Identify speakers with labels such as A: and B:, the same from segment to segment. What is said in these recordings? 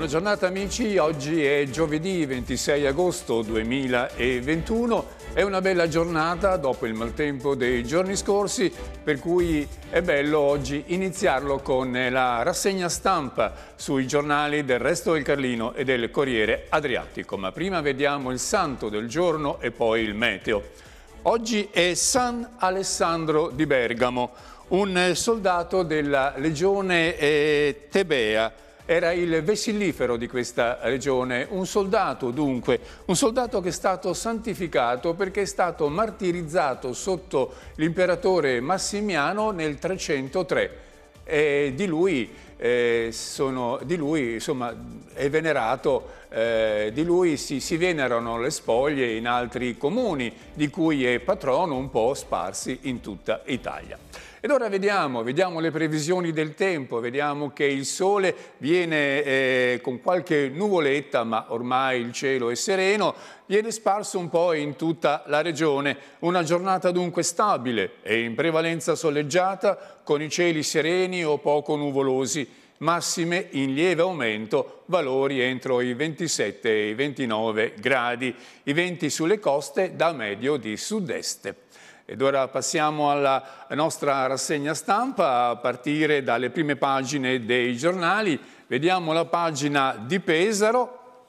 A: Buona giornata amici, oggi è giovedì 26 agosto 2021, è una bella giornata dopo il maltempo dei giorni scorsi per cui è bello oggi iniziarlo con la rassegna stampa sui giornali del Resto del Carlino e del Corriere Adriatico, ma prima vediamo il santo del giorno e poi il meteo. Oggi è San Alessandro di Bergamo, un soldato della legione eh, Tebea era il vessillifero di questa regione, un soldato dunque, un soldato che è stato santificato perché è stato martirizzato sotto l'imperatore Massimiano nel 303 e di lui, eh, sono, di lui insomma, è venerato, eh, di lui si, si, venerano le spoglie in altri comuni di cui è patrono un po' sparsi in tutta Italia. Ed ora vediamo, vediamo le previsioni del tempo, vediamo che il sole viene eh, con qualche nuvoletta, ma ormai il cielo è sereno, viene sparso un po' in tutta la regione. Una giornata dunque stabile e in prevalenza soleggiata, con i cieli sereni o poco nuvolosi, massime in lieve aumento, valori entro i 27 e i 29 gradi, i venti sulle coste da medio di sud-est. Ed ora passiamo alla nostra rassegna stampa a partire dalle prime pagine dei giornali. Vediamo la pagina di Pesaro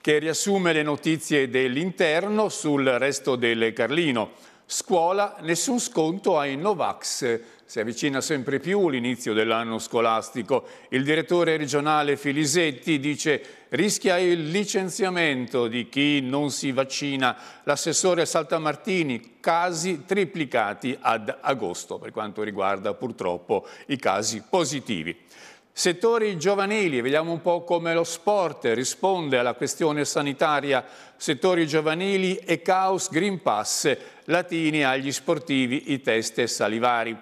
A: che riassume le notizie dell'interno sul resto del Carlino. Scuola, nessun sconto ai Novax si avvicina sempre più l'inizio dell'anno scolastico. Il direttore regionale Filisetti dice rischia il licenziamento di chi non si vaccina. L'assessore Saltamartini, casi triplicati ad agosto per quanto riguarda purtroppo i casi positivi. Settori giovanili, vediamo un po' come lo sport risponde alla questione sanitaria. Settori giovanili e caos Green Pass, latini agli sportivi i test salivari.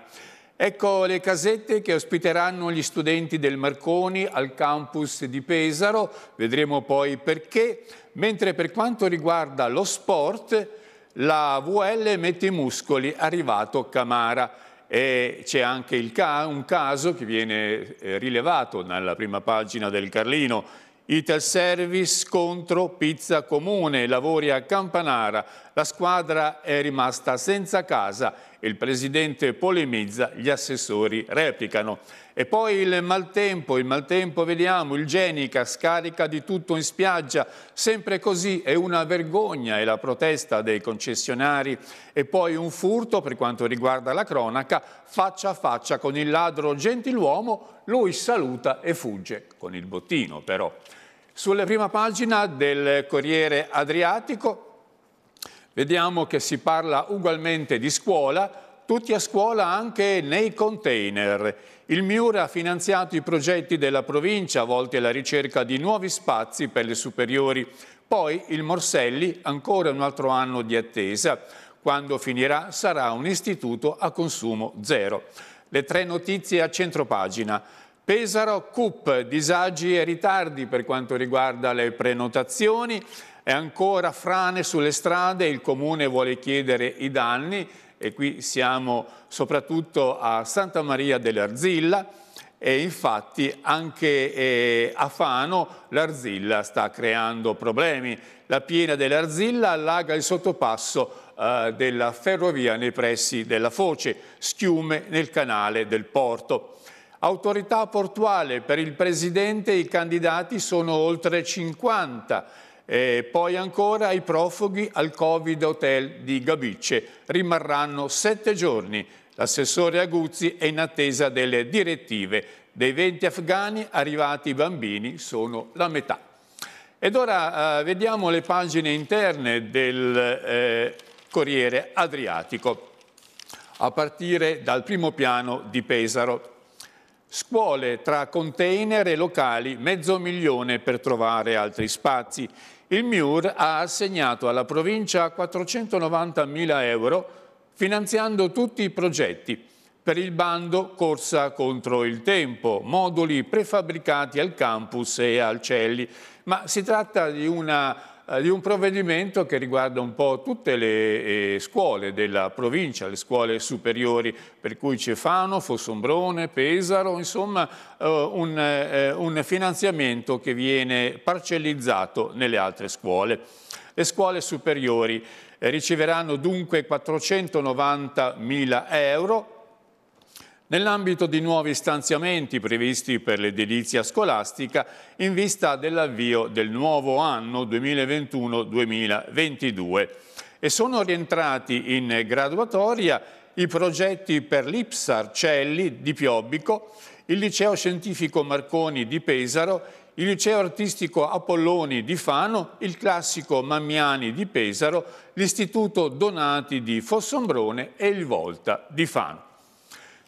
A: Ecco le casette che ospiteranno gli studenti del Marconi al campus di Pesaro, vedremo poi perché, mentre per quanto riguarda lo sport la VL mette i muscoli, arrivato Camara e c'è anche ca un caso che viene eh, rilevato nella prima pagina del Carlino, Ital Service contro Pizza Comune, lavori a Campanara, la squadra è rimasta senza casa. Il presidente polemizza, gli assessori replicano. E poi il maltempo, il maltempo vediamo, il Genica scarica di tutto in spiaggia, sempre così è una vergogna e la protesta dei concessionari. E poi un furto per quanto riguarda la cronaca, faccia a faccia con il ladro gentiluomo, lui saluta e fugge, con il bottino però. Sulla prima pagina del Corriere Adriatico Vediamo che si parla ugualmente di scuola, tutti a scuola anche nei container. Il Miura ha finanziato i progetti della provincia volti alla ricerca di nuovi spazi per le superiori. Poi il Morselli, ancora un altro anno di attesa. Quando finirà sarà un istituto a consumo zero. Le tre notizie a centropagina. Pesaro, CUP, disagi e ritardi per quanto riguarda le prenotazioni. È ancora frane sulle strade, il comune vuole chiedere i danni e qui siamo soprattutto a Santa Maria dell'Arzilla e infatti anche eh, a Fano l'Arzilla sta creando problemi. La piena dell'Arzilla allaga il sottopasso eh, della ferrovia nei pressi della Foce, schiume nel canale del porto. Autorità portuale, per il Presidente i candidati sono oltre 50 e poi ancora i profughi al Covid Hotel di Gabicce rimarranno sette giorni. L'assessore Aguzzi è in attesa delle direttive. Dei 20 afghani arrivati i bambini sono la metà. Ed ora eh, vediamo le pagine interne del eh, Corriere Adriatico, a partire dal primo piano di Pesaro. Scuole tra container e locali, mezzo milione per trovare altri spazi. Il MIUR ha assegnato alla provincia 490.000 euro finanziando tutti i progetti per il bando Corsa contro il tempo, moduli prefabbricati al campus e al Celli. Ma si tratta di una eh, di un provvedimento che riguarda un po' tutte le eh, scuole della provincia, le scuole superiori, per cui Cefano, Fossombrone, Pesaro, insomma eh, un, eh, un finanziamento che viene parcellizzato nelle altre scuole. Le scuole superiori eh, riceveranno dunque 490 mila euro nell'ambito di nuovi stanziamenti previsti per l'edilizia scolastica in vista dell'avvio del nuovo anno 2021-2022 e sono rientrati in graduatoria i progetti per l'Ipsar Celli di Piobbico, il Liceo Scientifico Marconi di Pesaro, il Liceo Artistico Apolloni di Fano, il Classico Mammiani di Pesaro, l'Istituto Donati di Fossombrone e il Volta di Fano.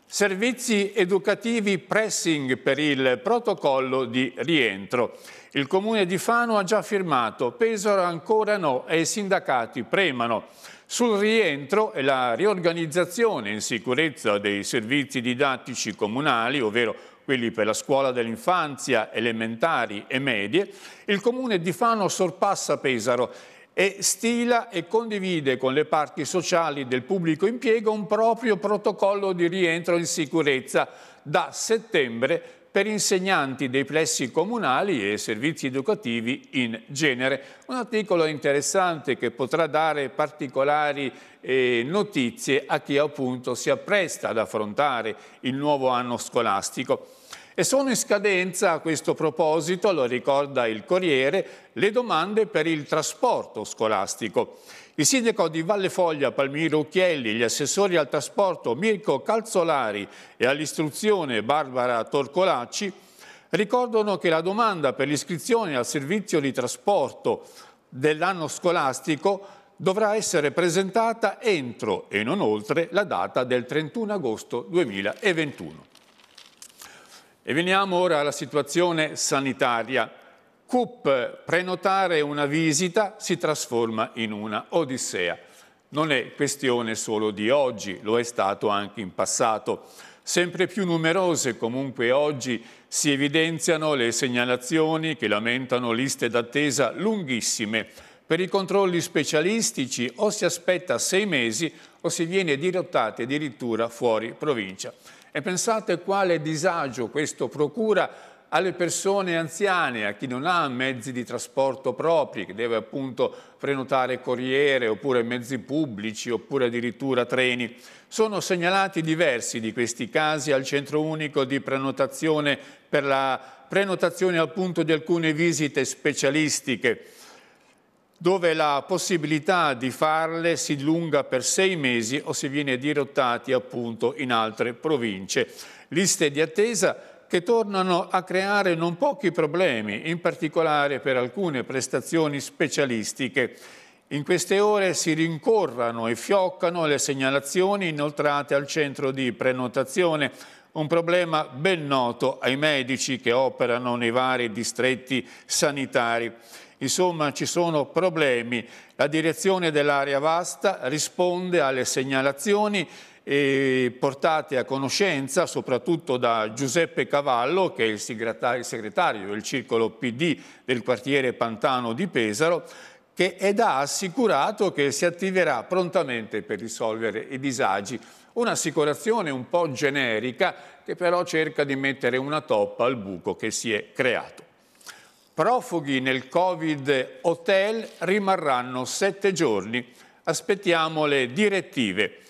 A: Servizi educativi pressing per il protocollo di rientro. Il comune di Fano ha già firmato, Pesaro ancora no e i sindacati premano. Sul rientro e la riorganizzazione in sicurezza dei servizi didattici comunali, ovvero quelli per la scuola dell'infanzia, elementari e medie, il comune di Fano sorpassa Pesaro e stila e condivide con le parti sociali del pubblico impiego un proprio protocollo di rientro in sicurezza da settembre per insegnanti dei plessi comunali e servizi educativi in genere. Un articolo interessante che potrà dare particolari eh, notizie a chi appunto si appresta ad affrontare il nuovo anno scolastico. E sono in scadenza a questo proposito, lo ricorda il Corriere, le domande per il trasporto scolastico. Il sindaco di Valle Foglia Palmiro Ucchielli, gli assessori al trasporto Mirko Calzolari e all'istruzione Barbara Torcolacci ricordano che la domanda per l'iscrizione al servizio di trasporto dell'anno scolastico dovrà essere presentata entro e non oltre la data del 31 agosto 2021. E veniamo ora alla situazione sanitaria. CUP, prenotare una visita si trasforma in una odissea. Non è questione solo di oggi, lo è stato anche in passato. Sempre più numerose comunque oggi si evidenziano le segnalazioni che lamentano liste d'attesa lunghissime. Per i controlli specialistici o si aspetta sei mesi o si viene dirottati addirittura fuori provincia. E pensate quale disagio questo procura alle persone anziane, a chi non ha mezzi di trasporto propri, che deve appunto prenotare corriere oppure mezzi pubblici oppure addirittura treni. Sono segnalati diversi di questi casi al centro unico di prenotazione per la prenotazione appunto di alcune visite specialistiche dove la possibilità di farle si dilunga per sei mesi o si viene dirottati appunto in altre province. Liste di attesa che tornano a creare non pochi problemi, in particolare per alcune prestazioni specialistiche. In queste ore si rincorrano e fioccano le segnalazioni inoltrate al centro di prenotazione, un problema ben noto ai medici che operano nei vari distretti sanitari. Insomma, ci sono problemi. La direzione dell'area vasta risponde alle segnalazioni eh, portate a conoscenza soprattutto da Giuseppe Cavallo, che è il segretario del circolo PD del quartiere Pantano di Pesaro, che ed ha assicurato che si attiverà prontamente per risolvere i disagi. Un'assicurazione un po' generica che però cerca di mettere una toppa al buco che si è creato. Profughi nel Covid hotel rimarranno sette giorni, aspettiamo le direttive.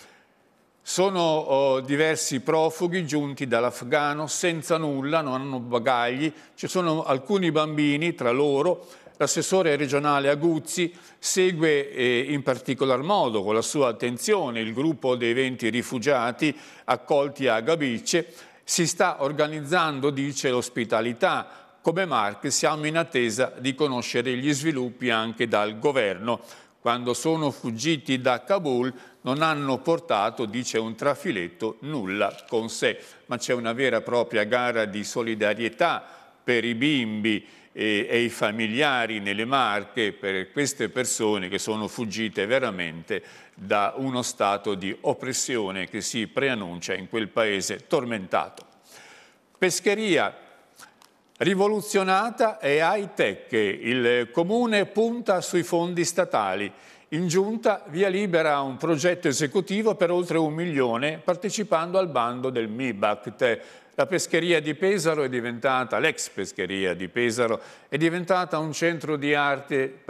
A: Sono oh, diversi profughi giunti dall'Afghano senza nulla, non hanno bagagli, ci sono alcuni bambini tra loro. L'assessore regionale Aguzzi segue eh, in particolar modo con la sua attenzione il gruppo dei 20 rifugiati accolti a Gabice. Si sta organizzando, dice, l'ospitalità come Marc siamo in attesa di conoscere gli sviluppi anche dal governo. Quando sono fuggiti da Kabul non hanno portato, dice un trafiletto, nulla con sé, ma c'è una vera e propria gara di solidarietà per i bimbi e, e, i familiari nelle Marche per queste persone che sono fuggite veramente da uno stato di oppressione che si preannuncia in quel paese tormentato. Pescheria Rivoluzionata e high-tech, il comune punta sui fondi statali. In giunta via libera un progetto esecutivo per oltre un milione partecipando al bando del MIBACT. La pescheria di Pesaro è diventata, l'ex pescheria di Pesaro, è diventata un centro di arte,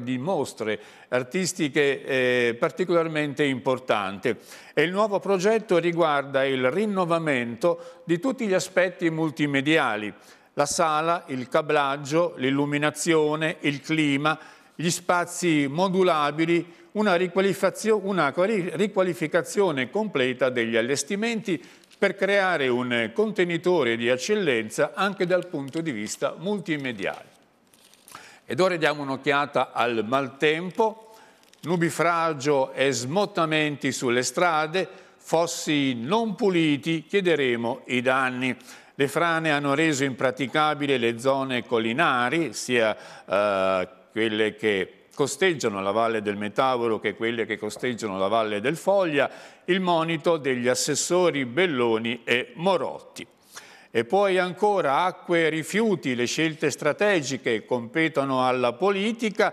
A: di mostre artistiche eh, particolarmente importante. E il nuovo progetto riguarda il rinnovamento di tutti gli aspetti multimediali la sala, il cablaggio, l'illuminazione, il clima, gli spazi modulabili, una, una riqualificazione completa degli allestimenti per creare un contenitore di eccellenza anche dal punto di vista multimediale. Ed ora diamo un'occhiata al maltempo, nubifragio e smottamenti sulle strade, fossi non puliti, chiederemo i danni. Le frane hanno reso impraticabili le zone collinari, sia eh, quelle che costeggiano la valle del Metavoro che quelle che costeggiano la valle del Foglia, il monito degli assessori Belloni e Morotti. E poi ancora acque e rifiuti, le scelte strategiche competono alla politica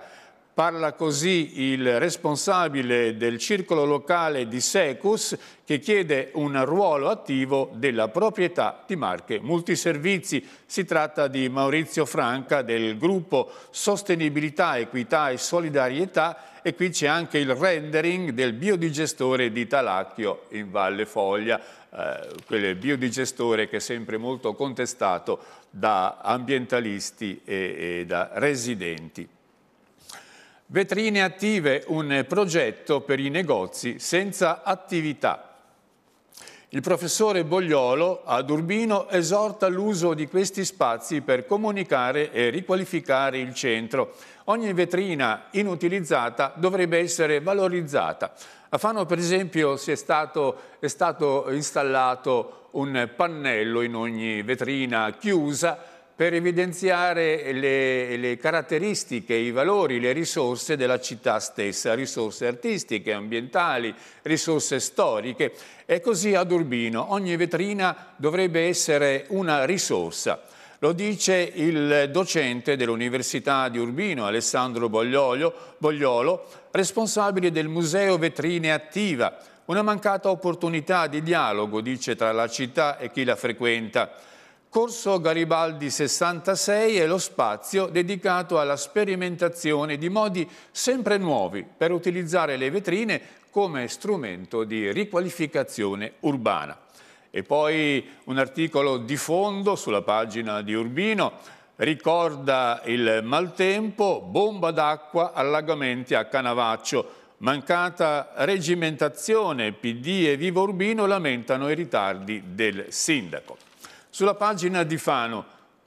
A: Parla così il responsabile del circolo locale di Secus che chiede un ruolo attivo della proprietà di marche multiservizi. Si tratta di Maurizio Franca del gruppo Sostenibilità, Equità e Solidarietà e qui c'è anche il rendering del biodigestore di Talacchio in Valle Foglia, eh, quel biodigestore che è sempre molto contestato da ambientalisti e, e da residenti. Vetrine attive, un progetto per i negozi senza attività. Il professore Bogliolo ad Urbino esorta l'uso di questi spazi per comunicare e riqualificare il centro. Ogni vetrina inutilizzata dovrebbe essere valorizzata. A Fano, per esempio, è stato, è stato installato un pannello in ogni vetrina chiusa per evidenziare le, le, caratteristiche, i valori, le risorse della città stessa, risorse artistiche, ambientali, risorse storiche e così ad Urbino. Ogni vetrina dovrebbe essere una risorsa. Lo dice il docente dell'Università di Urbino, Alessandro Bogliolo, Bogliolo responsabile del Museo Vetrine Attiva. Una mancata opportunità di dialogo, dice, tra la città e chi la frequenta. Corso Garibaldi 66 è lo spazio dedicato alla sperimentazione di modi sempre nuovi per utilizzare le vetrine come strumento di riqualificazione urbana. E poi un articolo di fondo sulla pagina di Urbino ricorda il maltempo, bomba d'acqua, allagamenti a Canavaccio, mancata regimentazione, PD e Vivo Urbino lamentano i ritardi del sindaco. Sulla pagina di Fano,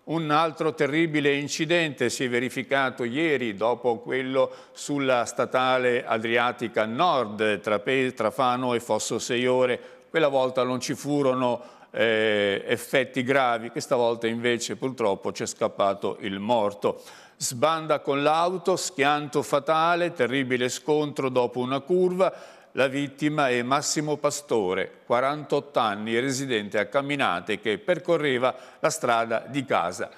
A: un altro terribile incidente si è verificato ieri dopo quello sulla statale Adriatica Nord tra, tra Fano e Fosso Seiore. Quella volta non ci furono eh, effetti gravi, questa volta invece purtroppo c'è scappato il morto. Sbanda con l'auto, schianto fatale, terribile scontro dopo una curva, la vittima è Massimo Pastore, 48 anni, residente a Camminate, che percorreva la strada di casa.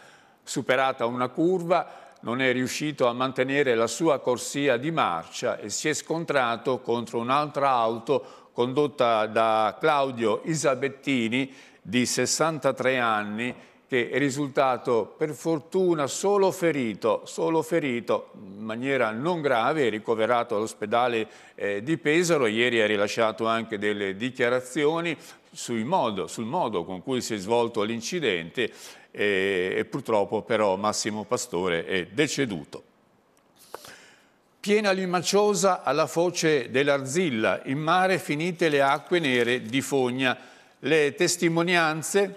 A: Superata una curva, non è riuscito a mantenere la sua corsia di marcia e si è scontrato contro un'altra auto condotta da Claudio Isabettini di 63 anni che è risultato per fortuna solo ferito, solo ferito in maniera non grave, ricoverato all'ospedale eh, di Pesaro, ieri ha rilasciato anche delle dichiarazioni modo, sul modo con cui si è svolto l'incidente eh, e purtroppo però Massimo Pastore è deceduto. Piena limaciosa alla foce dell'Arzilla, in mare finite le acque nere di Fogna. Le testimonianze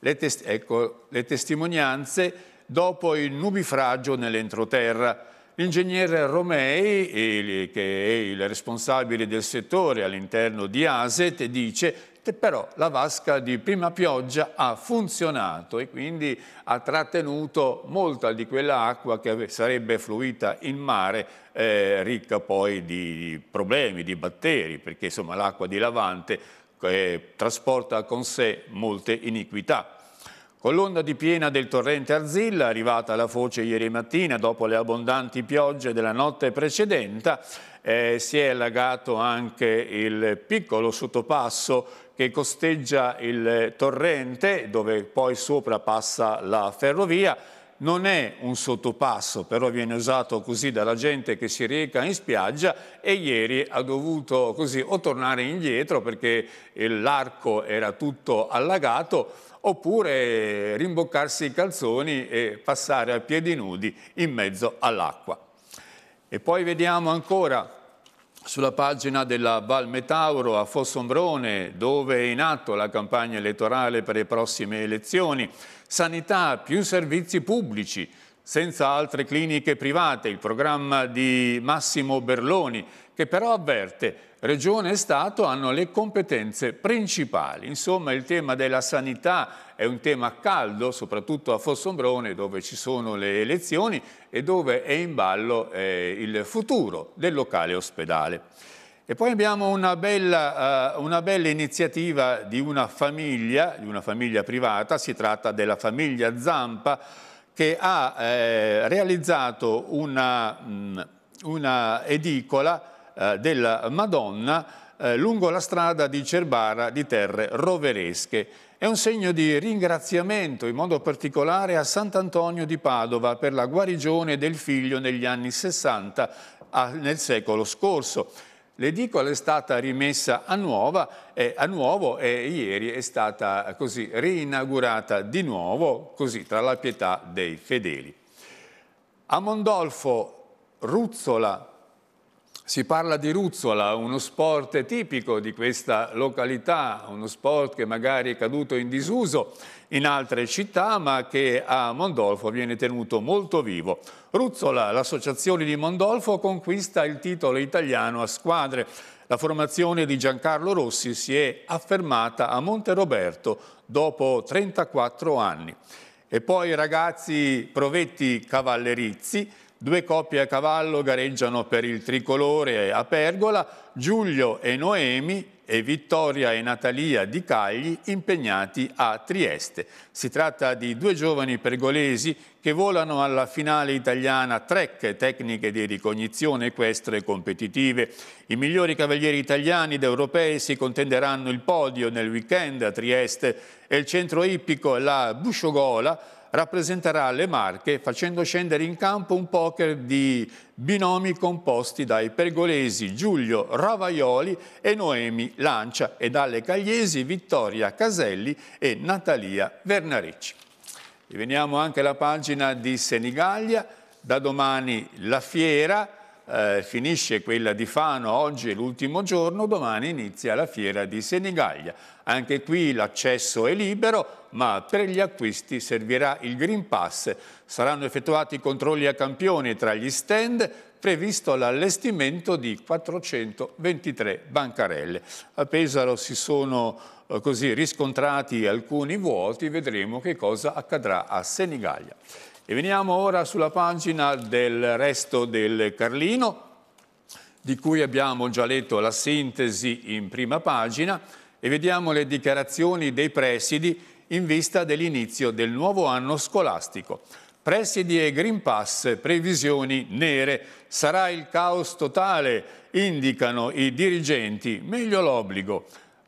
A: le, tes ecco, le testimonianze dopo il nubifragio nell'entroterra. L'ingegnere Romei, che è il responsabile del settore all'interno di ASET, dice che però la vasca di prima pioggia ha funzionato e quindi ha trattenuto molta di quell'acqua che sarebbe fluita in mare, eh, ricca poi di problemi, di batteri, perché insomma l'acqua di Lavante che trasporta con sé molte iniquità. Con l'onda di piena del torrente Arzilla, arrivata alla foce ieri mattina dopo le abbondanti piogge della notte precedente, eh, si è allagato anche il piccolo sottopasso che costeggia il torrente, dove poi sopra passa la ferrovia, non è un sottopasso, però viene usato così dalla gente che si reca in spiaggia e ieri ha dovuto così o tornare indietro perché l'arco era tutto allagato oppure rimboccarsi i calzoni e passare a piedi nudi in mezzo all'acqua. E poi vediamo ancora sulla pagina della Val Metauro a Fossombrone, dove è in atto la campagna elettorale per le prossime elezioni sanità, più servizi pubblici, senza altre cliniche private, il programma di Massimo Berloni, che però avverte Regione e Stato hanno le competenze principali. Insomma, il tema della sanità è un tema caldo, soprattutto a Fossombrone, dove ci sono le elezioni e dove è in ballo eh, il futuro del locale ospedale. E poi abbiamo una bella, eh, una bella iniziativa di una famiglia, di una famiglia privata, si tratta della famiglia Zampa, che ha eh, realizzato una, mm, una edicola eh, della Madonna eh, lungo la strada di Cerbara di terre roveresche. È un segno di ringraziamento in modo particolare a Sant'Antonio di Padova per la guarigione del figlio negli anni 60 a, nel secolo scorso. L'edicola è stata rimessa a, nuova, eh, a nuovo e ieri è stata così reinaugurata di nuovo, così tra la pietà dei fedeli. A Mondolfo Ruzzola si parla di Ruzzola, uno sport tipico di questa località, uno sport che magari è caduto in disuso in altre città ma che a Mondolfo viene tenuto molto vivo. Ruzzola, l'associazione di Mondolfo, conquista il titolo italiano a squadre. La formazione di Giancarlo Rossi si è affermata a Monte Roberto dopo 34 anni. E poi ragazzi Provetti Cavallerizzi, Due coppie a cavallo gareggiano per il tricolore a Pergola, Giulio e Noemi e Vittoria e Natalia Di Cagli impegnati a Trieste. Si tratta di due giovani pergolesi che volano alla finale italiana Trek, tecniche di ricognizione equestre competitive. I migliori cavalieri italiani ed europei si contenderanno il podio nel weekend a Trieste e il centro ippico La Busciogola rappresenterà le Marche facendo scendere in campo un poker di binomi composti dai pergolesi Giulio Ravaioli e Noemi Lancia e dalle cagliesi Vittoria Caselli e Natalia Vernaricci. E veniamo anche alla pagina di Senigallia, da domani la fiera, eh, finisce quella di Fano, oggi è l'ultimo giorno, domani inizia la fiera di Senigallia. Anche qui l'accesso è libero, ma per gli acquisti servirà il Green Pass. Saranno effettuati controlli a campione tra gli stand, previsto l'allestimento di 423 bancarelle. A Pesaro si sono eh, così riscontrati alcuni vuoti, vedremo che cosa accadrà a Senigallia. E veniamo ora sulla pagina del resto del Carlino, di cui abbiamo già letto la sintesi in prima pagina, e vediamo le dichiarazioni dei presidi in vista dell'inizio del nuovo anno scolastico. Presidi e Green Pass, previsioni nere. Sarà il caos totale, indicano i dirigenti. Meglio l'obbligo.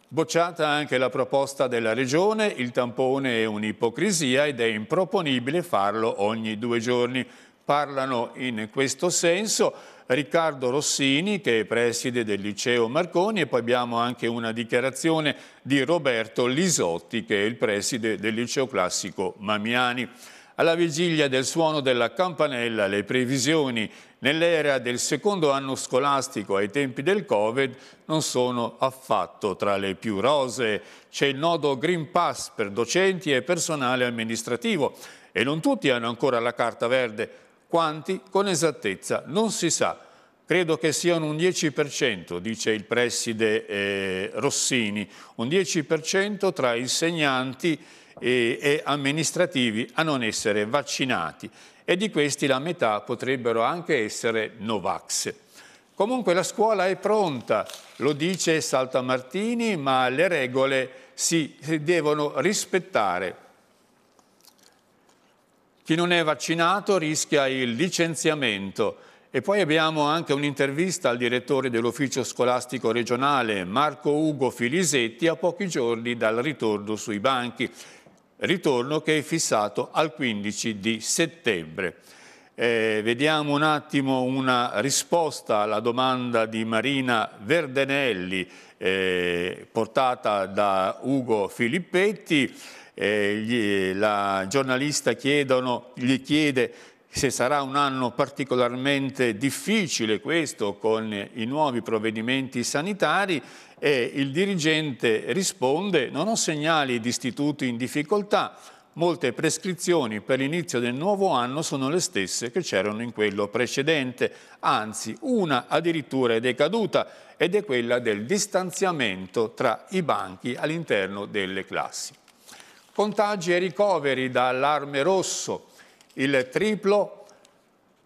A: Bocciata anche la proposta della Regione, il tampone è un'ipocrisia ed è improponibile farlo ogni due giorni. Parlano in questo senso Riccardo Rossini che è preside del liceo Marconi e poi abbiamo anche una dichiarazione di Roberto Lisotti che è il preside del liceo classico Mamiani. Alla vigilia del suono della campanella le previsioni nell'era del secondo anno scolastico ai tempi del Covid non sono affatto tra le più rosee. C'è il nodo Green Pass per docenti e personale amministrativo e non tutti hanno ancora la carta verde. Quanti? Con esattezza non si sa. Credo che siano un 10%, dice il preside eh, Rossini, un 10% tra insegnanti e, eh, e amministrativi a non essere vaccinati e di questi la metà potrebbero anche essere Novax. Comunque la scuola è pronta, lo dice Saltamartini, ma le regole si, si devono rispettare. Chi non è vaccinato rischia il licenziamento. E poi abbiamo anche un'intervista al direttore dell'ufficio scolastico regionale Marco Ugo Filisetti a pochi giorni dal ritorno sui banchi, ritorno che è fissato al 15 di settembre. Eh, vediamo un attimo una risposta alla domanda di Marina Verdenelli eh, portata da Ugo Filippetti eh, gli, la giornalista chiedono, gli chiede se sarà un anno particolarmente difficile questo con i nuovi provvedimenti sanitari e il dirigente risponde non ho segnali di istituti in difficoltà, molte prescrizioni per l'inizio del nuovo anno sono le stesse che c'erano in quello precedente, anzi una addirittura è decaduta ed è quella del distanziamento tra i banchi all'interno delle classi contagi e ricoveri dall'arme rosso, il triplo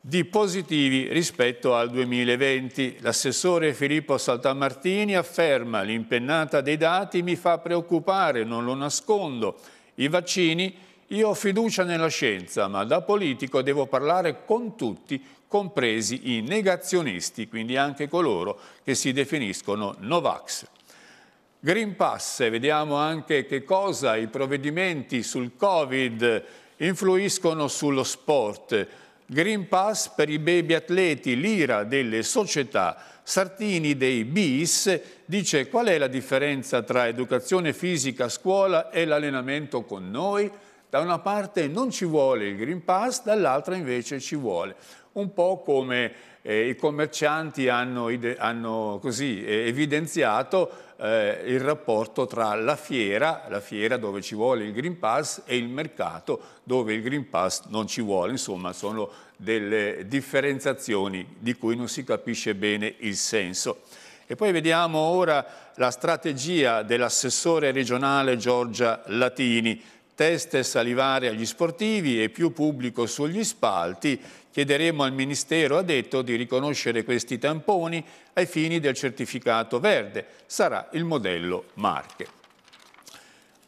A: di positivi rispetto al 2020. L'assessore Filippo Saltamartini afferma l'impennata dei dati mi fa preoccupare, non lo nascondo. I vaccini, io ho fiducia nella scienza, ma da politico devo parlare con tutti, compresi i negazionisti, quindi anche coloro che si definiscono Novax. Green Pass, vediamo anche che cosa i provvedimenti sul Covid influiscono sullo sport. Green Pass per i baby atleti, l'ira delle società. Sartini dei BIS dice qual è la differenza tra educazione fisica a scuola e l'allenamento con noi? Da una parte non ci vuole il Green Pass, dall'altra invece ci vuole. Un po' come eh, i commercianti hanno, hanno così, eh, evidenziato eh, il rapporto tra la fiera, la fiera dove ci vuole il Green Pass, e il mercato dove il Green Pass non ci vuole. Insomma, sono delle differenziazioni di cui non si capisce bene il senso. E poi vediamo ora la strategia dell'assessore regionale Giorgia Latini, test salivare agli sportivi e più pubblico sugli spalti, Chiederemo al Ministero, ha detto, di riconoscere questi tamponi ai fini del certificato verde. Sarà il modello Marche.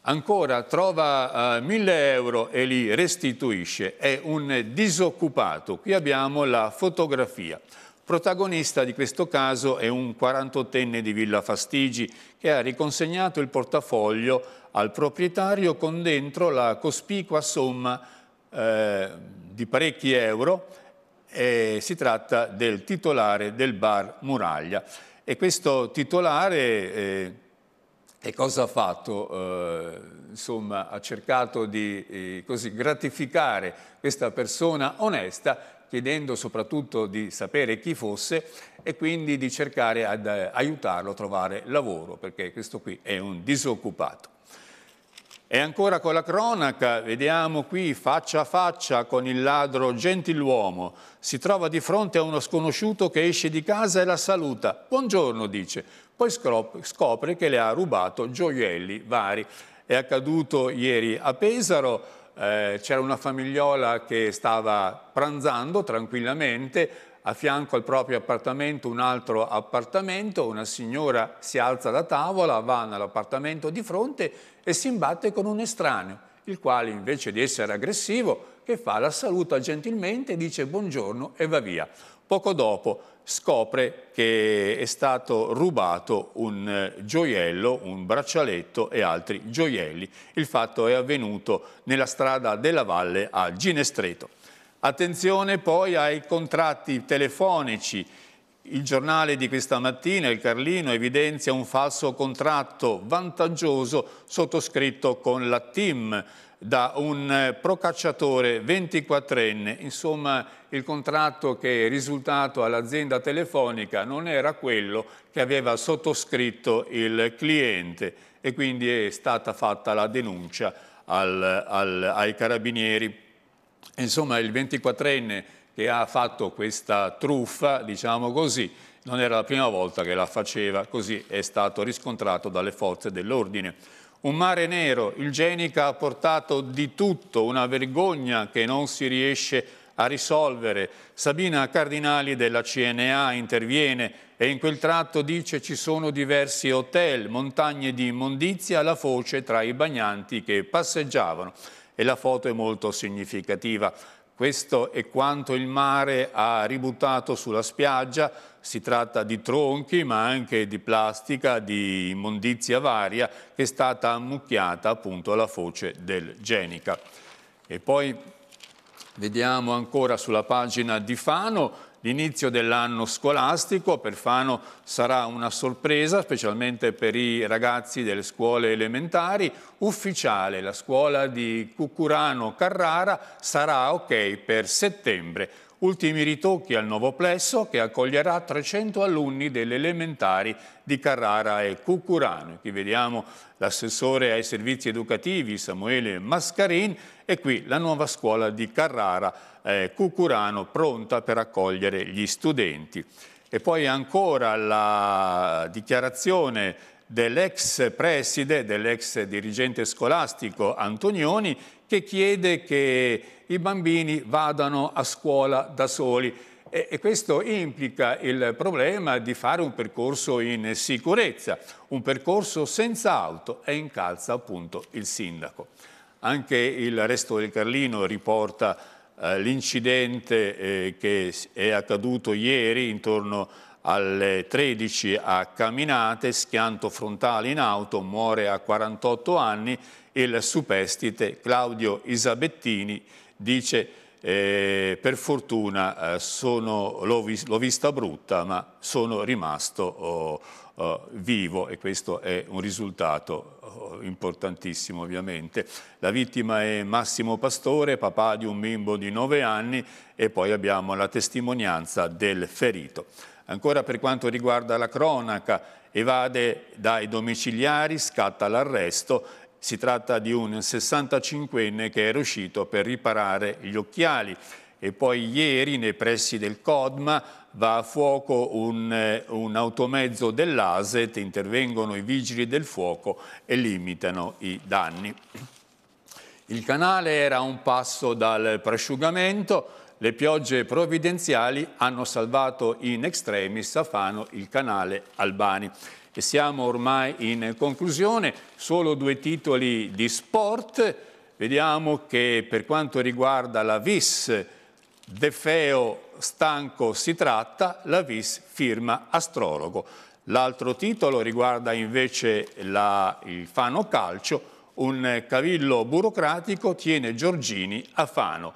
A: Ancora trova eh, 1000 euro e li restituisce. È un disoccupato. Qui abbiamo la fotografia. Protagonista di questo caso è un 48enne di Villa Fastigi che ha riconsegnato il portafoglio al proprietario con dentro la cospicua somma di parecchi euro e si tratta del titolare del bar Muraglia. E questo titolare eh, e cosa ha fatto? Eh, insomma, ha cercato di eh, così, gratificare questa persona onesta chiedendo soprattutto di sapere chi fosse e quindi di cercare ad eh, aiutarlo a trovare lavoro, perché questo qui è un disoccupato. E ancora con la cronaca, vediamo qui faccia a faccia con il ladro gentiluomo. Si trova di fronte a uno sconosciuto che esce di casa e la saluta. Buongiorno, dice. Poi scopre che le ha rubato gioielli vari. È accaduto ieri a Pesaro, eh, c'era una famigliola che stava pranzando tranquillamente, a fianco al proprio appartamento un altro appartamento, una signora si alza da tavola, va nell'appartamento di fronte e si imbatte con un estraneo, il quale invece di essere aggressivo che fa la saluta gentilmente, dice buongiorno e va via. Poco dopo scopre che è stato rubato un eh, gioiello, un braccialetto e altri gioielli. Il fatto è avvenuto nella strada della Valle a Ginestreto. Attenzione poi ai contratti telefonici il giornale di questa mattina, il Carlino, evidenzia un falso contratto vantaggioso sottoscritto con la TIM da un eh, procacciatore 24enne. Insomma, il contratto che è risultato all'azienda telefonica non era quello che aveva sottoscritto il cliente e quindi è stata fatta la denuncia al, al, ai carabinieri. Insomma, il 24enne che ha fatto questa truffa, diciamo così, non era la prima volta che la faceva, così è stato riscontrato dalle forze dell'ordine. Un mare nero, il Genica ha portato di tutto, una vergogna che non si riesce a risolvere. Sabina Cardinali della CNA interviene e in quel tratto dice ci sono diversi hotel, montagne di immondizia, la foce tra i bagnanti che passeggiavano e la foto è molto significativa. Questo è quanto il mare ha ributtato sulla spiaggia, si tratta di tronchi ma anche di plastica, di immondizia varia che è stata ammucchiata appunto alla foce del Genica. E poi vediamo ancora sulla pagina di Fano L'inizio dell'anno scolastico per Fano sarà una sorpresa, specialmente per i ragazzi delle scuole elementari. Ufficiale, la scuola di Cucurano Carrara sarà ok per settembre. Ultimi ritocchi al nuovo plesso che accoglierà 300 alunni delle elementari di Carrara e Cucurano. Qui vediamo l'assessore ai servizi educativi Samuele Mascarin e qui la nuova scuola di Carrara eh, Cucurano pronta per accogliere gli studenti. E poi ancora la dichiarazione dell'ex preside, dell'ex dirigente scolastico Antonioni, che chiede che i bambini vadano a scuola da soli. E, questo implica il problema di fare un percorso in sicurezza, un percorso senza auto e incalza appunto il sindaco. Anche il resto del Carlino riporta eh, l'incidente eh, che è accaduto ieri intorno a alle 13 a camminate, schianto frontale in auto, muore a 48 anni, il superstite Claudio Isabettini dice eh, per fortuna eh, l'ho, vis vista brutta ma sono rimasto oh, oh, vivo e questo è un risultato oh, importantissimo ovviamente. La vittima è Massimo Pastore, papà di un bimbo di 9 anni e poi abbiamo la testimonianza del ferito. Ancora per quanto riguarda la cronaca, evade dai domiciliari, scatta l'arresto. Si tratta di un 65enne che è riuscito per riparare gli occhiali. E poi ieri, nei pressi del Codma, va a fuoco un, eh, un automezzo dell'ASET, intervengono i vigili del fuoco e limitano i danni. Il canale era a un passo dal prosciugamento, le piogge provvidenziali hanno salvato in extremis a Fano il canale Albani. E siamo ormai in conclusione, solo due titoli di sport. Vediamo che per quanto riguarda la VIS, De Feo stanco si tratta, la VIS firma astrologo. L'altro titolo riguarda invece la, il Fano Calcio, un cavillo burocratico tiene Giorgini a Fano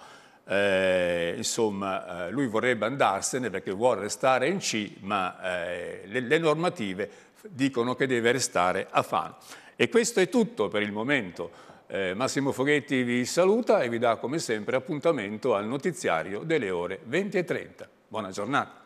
A: eh, insomma, eh, lui vorrebbe andarsene perché vuole restare in C, ma eh, le, le, normative dicono che deve restare a Fano. E questo è tutto per il momento. Eh, Massimo Foghetti vi saluta e vi dà come sempre appuntamento al notiziario delle ore 20.30. Buona giornata.